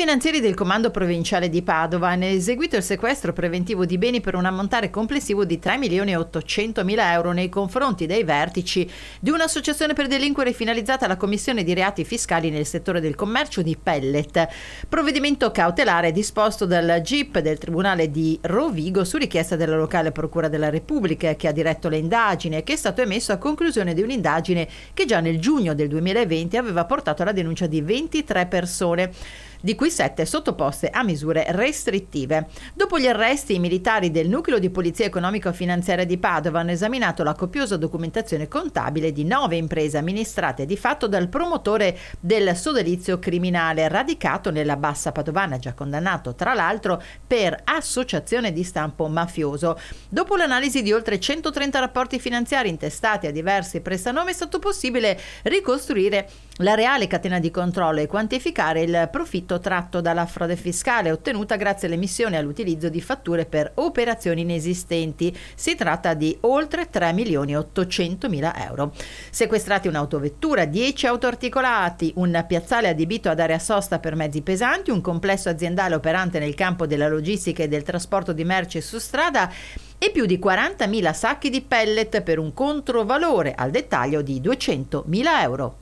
finanzieri del Comando Provinciale di Padova hanno eseguito il sequestro preventivo di beni per un ammontare complessivo di 3 milioni e 800 mila euro nei confronti dei vertici di un'associazione per delinquere finalizzata alla commissione di reati fiscali nel settore del commercio di pellet. Provvedimento cautelare disposto dal GIP del Tribunale di Rovigo su richiesta della locale Procura della Repubblica che ha diretto le indagini e che è stato emesso a conclusione di un'indagine che già nel giugno del 2020 aveva portato alla denuncia di 23 persone di cui sette sottoposte a misure restrittive. Dopo gli arresti, i militari del nucleo di polizia economico-finanziaria di Padova hanno esaminato la copiosa documentazione contabile di nove imprese amministrate di fatto dal promotore del sodalizio criminale radicato nella bassa padovana, già condannato tra l'altro per associazione di stampo mafioso. Dopo l'analisi di oltre 130 rapporti finanziari intestati a diversi prestanomi è stato possibile ricostruire la reale catena di controllo e quantificare il profitto diritto tratto dalla frode fiscale ottenuta grazie all'emissione e all'utilizzo di fatture per operazioni inesistenti. Si tratta di oltre 3 milioni e 800 mila euro. Sequestrati un'autovettura, 10 auto articolati, un piazzale adibito ad area sosta per mezzi pesanti, un complesso aziendale operante nel campo della logistica e del trasporto di merci su strada e più di 40.000 sacchi di pellet per un controvalore al dettaglio di 200.000 euro.